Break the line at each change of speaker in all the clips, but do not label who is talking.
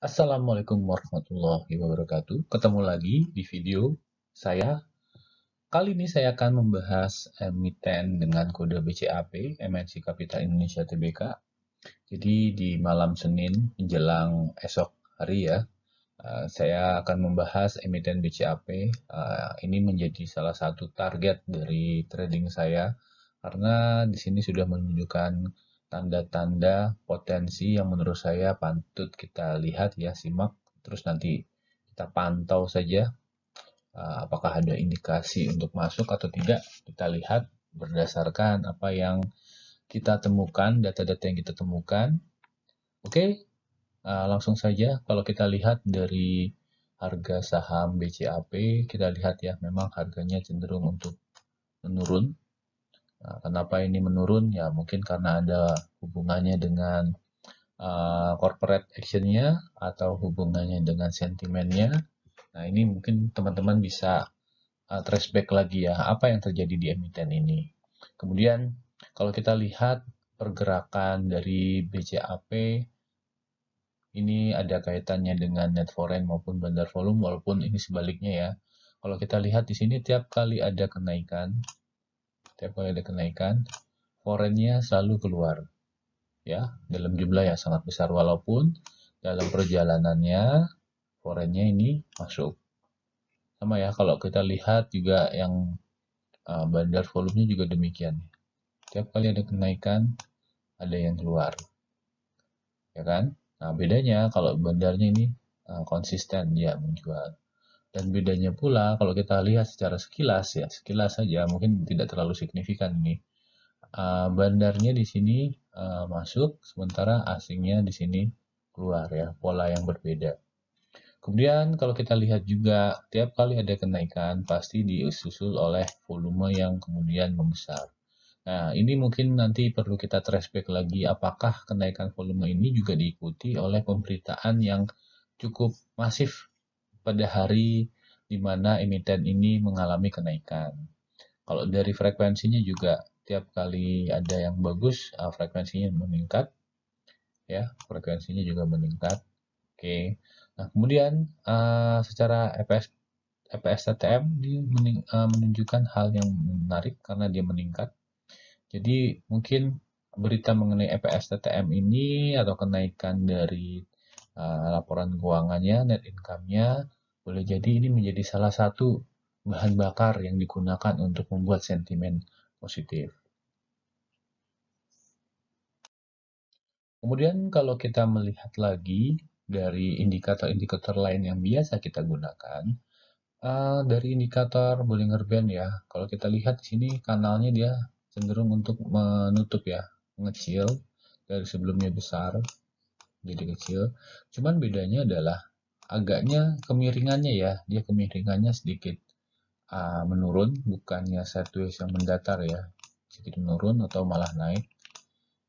Assalamualaikum warahmatullahi wabarakatuh. Ketemu lagi di video saya. Kali ini saya akan membahas emiten eh, dengan kode BCAP, MNC Kapita Indonesia Tbk. Jadi di malam Senin menjelang esok hari ya, eh, saya akan membahas emiten BCAP. Eh, ini menjadi salah satu target dari trading saya karena di sini sudah menunjukkan tanda-tanda potensi yang menurut saya pantut kita lihat ya simak terus nanti kita pantau saja eh, apakah ada indikasi untuk masuk atau tidak kita lihat berdasarkan apa yang kita temukan data-data yang kita temukan oke eh, langsung saja kalau kita lihat dari harga saham BCAP kita lihat ya memang harganya cenderung untuk menurun Nah, kenapa ini menurun? Ya mungkin karena ada hubungannya dengan uh, corporate actionnya atau hubungannya dengan sentimennya. Nah ini mungkin teman-teman bisa uh, trace back lagi ya apa yang terjadi di emiten ini. Kemudian kalau kita lihat pergerakan dari BCAP ini ada kaitannya dengan net foreign maupun bandar volume walaupun ini sebaliknya ya. Kalau kita lihat di sini tiap kali ada kenaikan Tiap kali ada kenaikan, forennya selalu keluar. Ya, dalam jumlah yang sangat besar walaupun dalam perjalanannya forennya ini masuk. Sama ya, kalau kita lihat juga yang uh, bandar volumenya juga demikian. Tiap kali ada kenaikan, ada yang keluar. Ya kan? Nah, bedanya kalau bandarnya ini uh, konsisten dia menjual. Dan bedanya pula kalau kita lihat secara sekilas ya, sekilas saja mungkin tidak terlalu signifikan ini. Uh, bandarnya di sini uh, masuk, sementara asingnya di sini keluar ya, pola yang berbeda. Kemudian kalau kita lihat juga tiap kali ada kenaikan pasti disusul oleh volume yang kemudian membesar. Nah, ini mungkin nanti perlu kita traceback lagi apakah kenaikan volume ini juga diikuti oleh pemberitaan yang cukup masif pada hari di mana emiten ini mengalami kenaikan. Kalau dari frekuensinya juga tiap kali ada yang bagus ah, frekuensinya meningkat ya, frekuensinya juga meningkat. Oke. Nah, kemudian ah, secara EPS EPS TTM ini ah, menunjukkan hal yang menarik karena dia meningkat. Jadi mungkin berita mengenai EPS TTM ini atau kenaikan dari Eh, laporan keuangannya, net income-nya, boleh jadi ini menjadi salah satu bahan bakar yang digunakan untuk membuat sentimen positif. Kemudian kalau kita melihat lagi dari indikator-indikator lain yang biasa kita gunakan, uh, dari indikator Bollinger Band ya, kalau kita lihat di sini kanalnya dia cenderung untuk menutup ya, mengecil dari sebelumnya besar, jadi kecil cuman bedanya adalah agaknya kemiringannya ya dia kemiringannya sedikit uh, menurun bukannya sideways yang mendatar ya sedikit menurun atau malah naik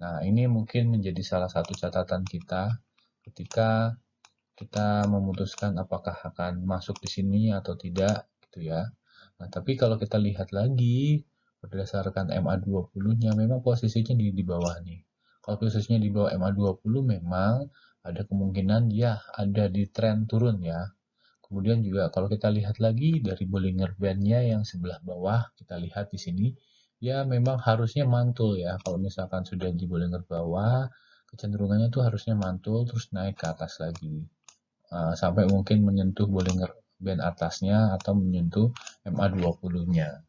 nah ini mungkin menjadi salah satu catatan kita ketika kita memutuskan apakah akan masuk di sini atau tidak gitu ya nah tapi kalau kita lihat lagi berdasarkan MA20 nya memang posisinya di, di bawah nih kalau khususnya di bawah MA 20 memang ada kemungkinan dia ada di tren turun ya. Kemudian juga kalau kita lihat lagi dari Bollinger band nya yang sebelah bawah, kita lihat di sini, ya memang harusnya mantul ya. Kalau misalkan sudah di Bollinger bawah, kecenderungannya tuh harusnya mantul terus naik ke atas lagi. Uh, sampai mungkin menyentuh Bollinger Band atasnya atau menyentuh MA20-nya.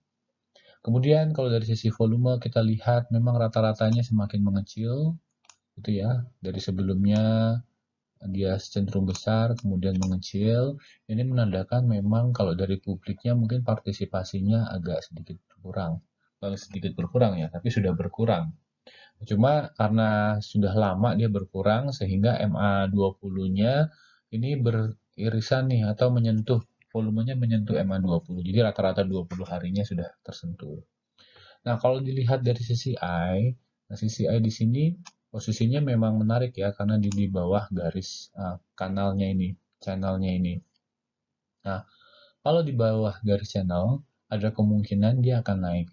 Kemudian kalau dari sisi volume kita lihat memang rata-ratanya semakin mengecil gitu ya. Dari sebelumnya dia cenderung besar kemudian mengecil. Ini menandakan memang kalau dari publiknya mungkin partisipasinya agak sedikit berkurang. Kalau sedikit berkurang ya, tapi sudah berkurang. Cuma karena sudah lama dia berkurang sehingga MA20-nya ini beririsan nih atau menyentuh volumenya menyentuh MA20. Jadi rata-rata 20 harinya sudah tersentuh. Nah, kalau dilihat dari sisi I, nah sisi I di sini posisinya memang menarik ya karena di, di bawah garis uh, kanalnya ini, channelnya ini. Nah, kalau di bawah garis channel ada kemungkinan dia akan naik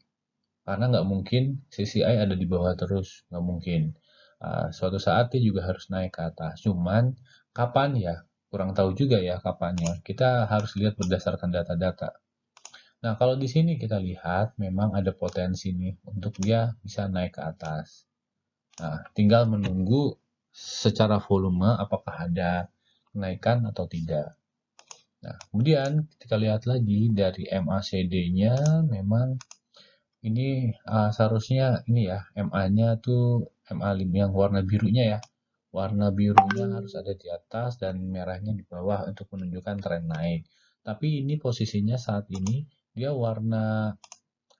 karena nggak mungkin CCI ada di bawah terus nggak mungkin uh, suatu saat dia juga harus naik ke atas cuman kapan ya kurang tahu juga ya kapannya. Kita harus lihat berdasarkan data-data. Nah, kalau di sini kita lihat memang ada potensi nih untuk dia bisa naik ke atas. Nah, tinggal menunggu secara volume apakah ada kenaikan atau tidak. Nah, kemudian kita lihat lagi dari MACD-nya memang ini uh, seharusnya ini ya MA-nya tuh MA yang warna birunya ya warna birunya hmm. harus ada di atas dan merahnya di bawah untuk menunjukkan tren naik tapi ini posisinya saat ini dia warna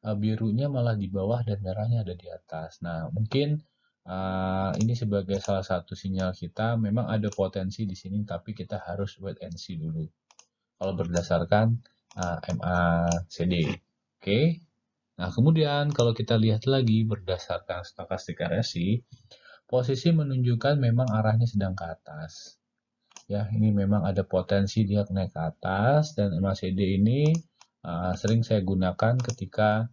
eh, birunya malah di bawah dan merahnya ada di atas nah mungkin uh, ini sebagai salah satu sinyal kita memang ada potensi di sini tapi kita harus wait and see dulu kalau berdasarkan uh, eh, MACD oke okay? Nah, kemudian kalau kita lihat lagi berdasarkan stokastik RSI, posisi menunjukkan memang arahnya sedang ke atas. Ya, ini memang ada potensi dia naik ke atas dan MACD ini uh, sering saya gunakan ketika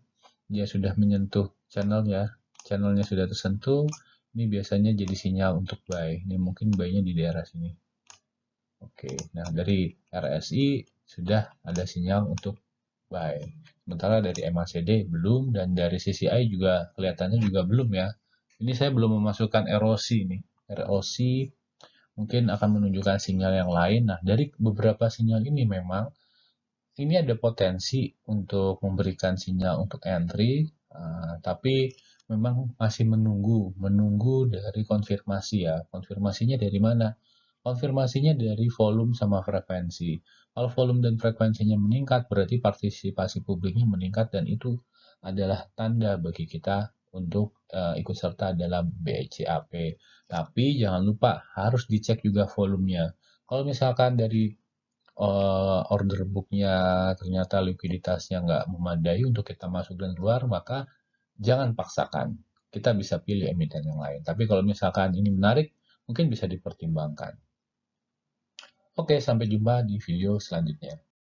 dia sudah menyentuh channel ya. Channelnya sudah tersentuh, ini biasanya jadi sinyal untuk buy. Ini mungkin buy-nya di daerah sini. Oke, nah dari RSI sudah ada sinyal untuk buy. Sementara dari MACD belum dan dari CCI juga kelihatannya juga belum ya. Ini saya belum memasukkan ROC nih. ROC mungkin akan menunjukkan sinyal yang lain. Nah, dari beberapa sinyal ini memang ini ada potensi untuk memberikan sinyal untuk entry, eh, tapi memang masih menunggu, menunggu dari konfirmasi ya. Konfirmasinya dari mana? Konfirmasinya dari volume sama frekuensi. Kalau volume dan frekuensinya meningkat, berarti partisipasi publiknya meningkat dan itu adalah tanda bagi kita untuk uh, ikut serta dalam BCAP. Tapi jangan lupa harus dicek juga volumenya. Kalau misalkan dari uh, order booknya ternyata likuiditasnya nggak memadai untuk kita masuk dan keluar, maka jangan paksakan. Kita bisa pilih emiten yang lain. Tapi kalau misalkan ini menarik, mungkin bisa dipertimbangkan. Oke, sampai jumpa di video selanjutnya.